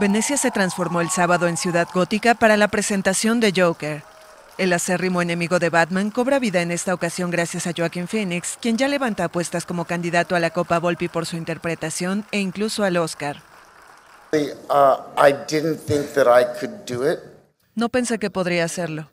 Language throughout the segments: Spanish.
Venecia se transformó el sábado en ciudad gótica para la presentación de Joker. El acérrimo enemigo de Batman cobra vida en esta ocasión gracias a Joaquin Phoenix, quien ya levanta apuestas como candidato a la Copa Volpi por su interpretación e incluso al Oscar. Uh, no pensé que podría hacerlo.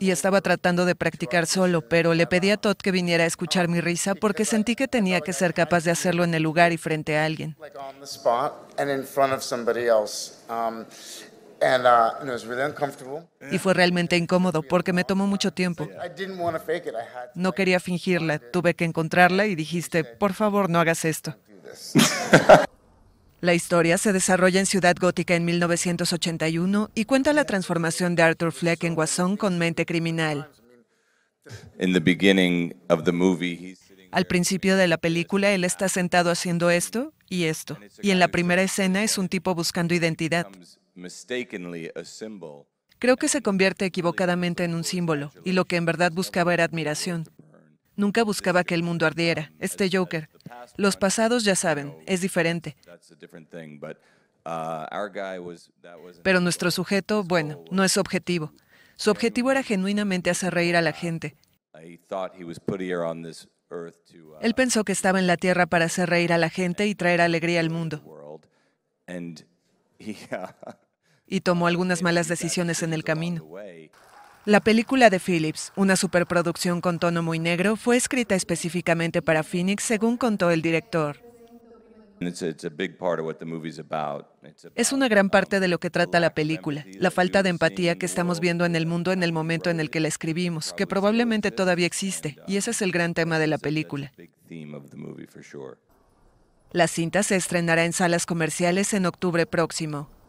Y estaba tratando de practicar solo, pero le pedí a Todd que viniera a escuchar mi risa porque sentí que tenía que ser capaz de hacerlo en el lugar y frente a alguien. Y fue realmente incómodo porque me tomó mucho tiempo. No quería fingirla, tuve que encontrarla y dijiste, por favor, no hagas esto. La historia se desarrolla en Ciudad Gótica en 1981 y cuenta la transformación de Arthur Fleck en Guasón con mente criminal. Al principio de la película, él está sentado haciendo esto y esto, y en la primera escena es un tipo buscando identidad. Creo que se convierte equivocadamente en un símbolo, y lo que en verdad buscaba era admiración. Nunca buscaba que el mundo ardiera. Este Joker, los pasados ya saben, es diferente. Pero nuestro sujeto, bueno, no es objetivo. Su objetivo era genuinamente hacer reír a la gente. Él pensó que estaba en la Tierra para hacer reír a la gente y traer alegría al mundo. Y tomó algunas malas decisiones en el camino. La película de Phillips, una superproducción con tono muy negro, fue escrita específicamente para Phoenix, según contó el director. Es una gran parte de lo que trata la película, la falta de empatía que estamos viendo en el mundo en el momento en el que la escribimos, que probablemente todavía existe, y ese es el gran tema de la película. La cinta se estrenará en salas comerciales en octubre próximo.